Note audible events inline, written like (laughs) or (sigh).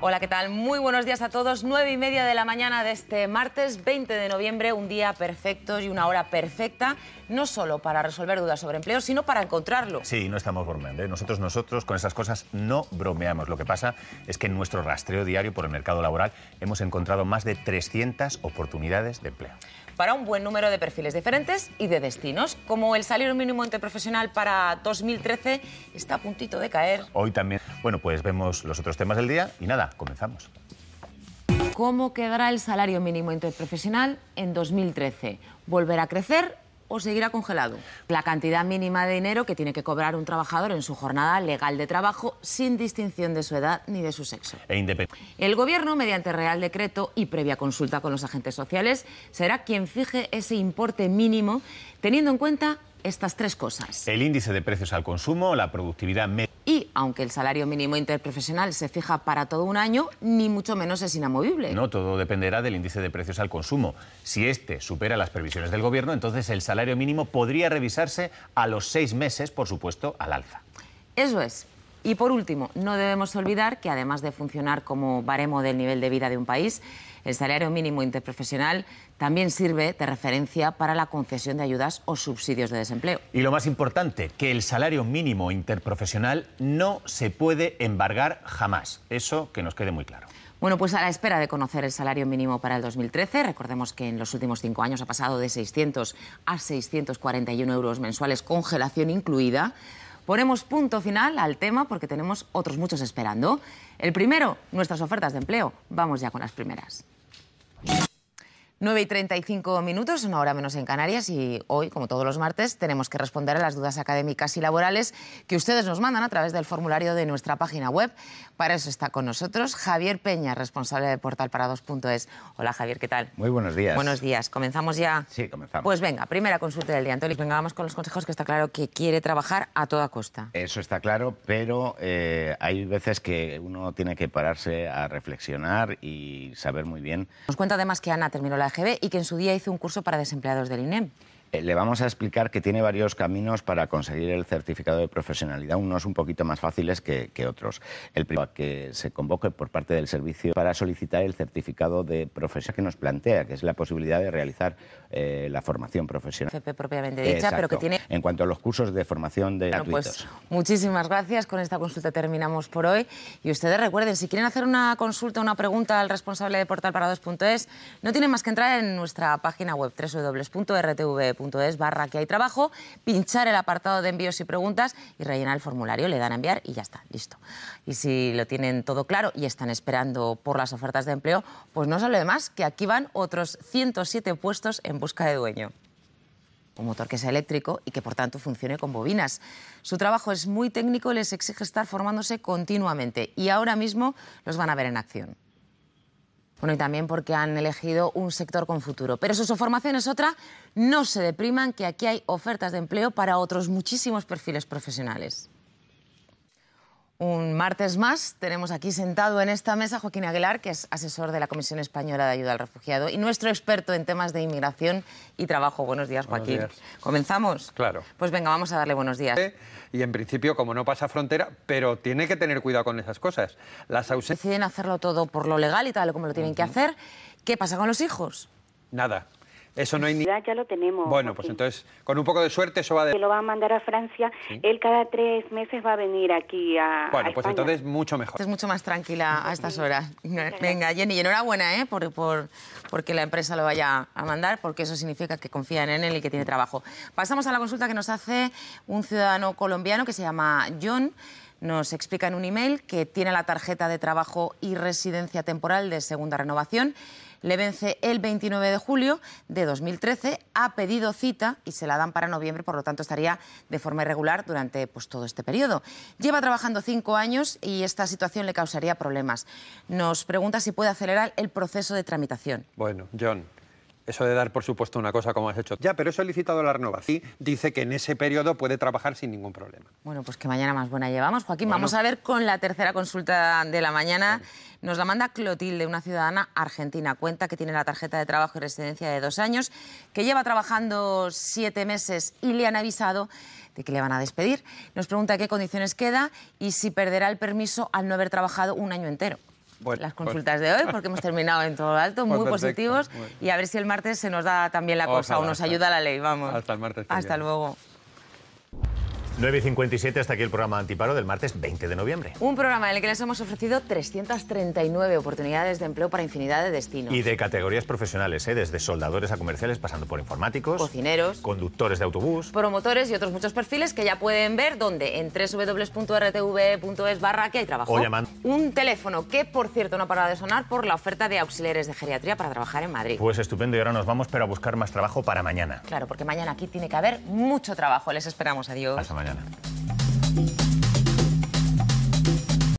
Hola, ¿qué tal? Muy buenos días a todos. Nueve y media de la mañana de este martes 20 de noviembre, un día perfecto y una hora perfecta, no solo para resolver dudas sobre empleo, sino para encontrarlo. Sí, no estamos bromeando. ¿eh? Nosotros, nosotros con esas cosas no bromeamos. Lo que pasa es que en nuestro rastreo diario por el mercado laboral hemos encontrado más de 300 oportunidades de empleo para un buen número de perfiles diferentes y de destinos. Como el salario mínimo interprofesional para 2013 está a puntito de caer. Hoy también. Bueno, pues vemos los otros temas del día y nada, comenzamos. ¿Cómo quedará el salario mínimo interprofesional en 2013? ¿Volverá a crecer o seguirá congelado. La cantidad mínima de dinero que tiene que cobrar un trabajador en su jornada legal de trabajo sin distinción de su edad ni de su sexo. E el Gobierno, mediante Real Decreto y previa consulta con los agentes sociales, será quien fije ese importe mínimo teniendo en cuenta estas tres cosas. El índice de precios al consumo, la productividad media. Y aunque el salario mínimo interprofesional se fija para todo un año, ni mucho menos es inamovible. No, todo dependerá del índice de precios al consumo. Si este supera las previsiones del Gobierno, entonces el salario mínimo podría revisarse a los seis meses, por supuesto, al alza. Eso es. Y por último, no debemos olvidar que además de funcionar como baremo del nivel de vida de un país, el salario mínimo interprofesional también sirve de referencia para la concesión de ayudas o subsidios de desempleo. Y lo más importante, que el salario mínimo interprofesional no se puede embargar jamás. Eso que nos quede muy claro. Bueno, pues a la espera de conocer el salario mínimo para el 2013, recordemos que en los últimos cinco años ha pasado de 600 a 641 euros mensuales, congelación incluida. Ponemos punto final al tema porque tenemos otros muchos esperando. El primero, nuestras ofertas de empleo. Vamos ya con las primeras. 9 y 35 minutos, una hora menos en Canarias y hoy, como todos los martes, tenemos que responder a las dudas académicas y laborales que ustedes nos mandan a través del formulario de nuestra página web. Para eso está con nosotros Javier Peña, responsable de portalparados.es. Hola Javier, ¿qué tal? Muy buenos días. Buenos días. ¿Comenzamos ya? Sí, comenzamos. Pues venga, primera consulta del día. Antonio, venga, vamos con los consejos que está claro que quiere trabajar a toda costa. Eso está claro, pero eh, hay veces que uno tiene que pararse a reflexionar y saber muy bien. Nos cuenta además que Ana terminó la y que en su día hizo un curso para desempleados del INEM. Eh, le vamos a explicar que tiene varios caminos para conseguir el certificado de profesionalidad, unos un poquito más fáciles que, otros. El primero, que se convoque por parte del servicio para solicitar el certificado de profesión que nos plantea, que es la posibilidad de realizar eh, la formación profesional. FP propiamente dicha, pero que tiene... En cuanto a los cursos de formación de pues, gratuitos. muchísimas gracias. Con esta consulta terminamos por hoy. Y ustedes recuerden, si quieren hacer una consulta, una pregunta al responsable de portalparados.es, no tienen más que entrar en nuestra página web www.rtv es barra que hay trabajo, pinchar el apartado de envíos y preguntas y rellenar el formulario, le dan a enviar y ya está, listo. Y si lo tienen todo claro y están esperando por las ofertas de empleo, pues no solo de más, que aquí van otros 107 puestos en busca de dueño un motor que sea eléctrico y que por tanto funcione con bobinas. Su trabajo es muy técnico y les exige estar formándose continuamente y ahora mismo los van a ver en acción. Bueno, y también porque han elegido un sector con futuro. Pero su formación es otra. No se depriman que aquí hay ofertas de empleo para otros muchísimos perfiles profesionales. Un martes más tenemos aquí sentado en esta mesa Joaquín Aguilar, que es asesor de la Comisión Española de Ayuda al Refugiado y nuestro experto en temas de inmigración y trabajo. Buenos días, Joaquín. ¿Comenzamos? Claro. Pues venga, vamos a darle buenos días. Y en principio, como no pasa frontera, pero tiene que tener cuidado con esas cosas. Las Deciden hacerlo todo por lo legal y tal como lo tienen que hacer. ¿Qué pasa con los hijos? Nada. Eso no hay ni... Ya lo tenemos. Bueno, pues entonces, con un poco de suerte, eso va Se lo va a mandar a Francia. Él cada tres meses va a venir aquí a... Bueno, pues entonces mucho mejor. Es mucho más tranquila a estas horas. Venga, Jenny, enhorabuena ¿eh? por, por, porque la empresa lo vaya a mandar, porque eso significa que confían en él y que tiene trabajo. Pasamos a la consulta que nos hace un ciudadano colombiano que se llama John nos explica en un email que tiene la tarjeta de trabajo y residencia temporal de segunda renovación le vence el 29 de julio de 2013, ha pedido cita y se la dan para noviembre, por lo tanto estaría de forma irregular durante pues, todo este periodo. Lleva trabajando cinco años y esta situación le causaría problemas. Nos pregunta si puede acelerar el proceso de tramitación. Bueno, John, eso de dar, por supuesto, una cosa como has hecho. Ya, pero he solicitado la renovación. Dice que en ese periodo puede trabajar sin ningún problema. Bueno, pues que mañana más buena llevamos. Joaquín, vamos a ver con la tercera consulta de la mañana. Nos la manda Clotilde, una ciudadana argentina. Cuenta que tiene la tarjeta de trabajo y residencia de dos años, que lleva trabajando siete meses y le han avisado de que le van a despedir. Nos pregunta qué condiciones queda y si perderá el permiso al no haber trabajado un año entero las pues consultas de hoy, porque hemos (laughs) terminado en todo alto, pues muy positivos. Y a ver si el martes se nos da también la cosa o nos ayuda la ley. Vamos. Hasta el martes. Hasta luego. 9 57 hasta aquí el programa Antiparo del martes 20 de noviembre. Un programa en el que les hemos ofrecido 339 oportunidades de empleo para infinidad de destinos. Y de categorías profesionales, ¿eh? desde soldadores a comerciales, pasando por informáticos, cocineros, conductores de autobús, promotores y otros muchos perfiles que ya pueden ver donde en www.rtv.es barra que hay trabajo. O llamando. Un teléfono que, por cierto, no para de sonar por la oferta de auxiliares de geriatría para trabajar en Madrid. Pues estupendo y ahora nos vamos, pero a buscar más trabajo para mañana. Claro, porque mañana aquí tiene que haber mucho trabajo. Les esperamos. Adiós. Hasta mañana. Yeah.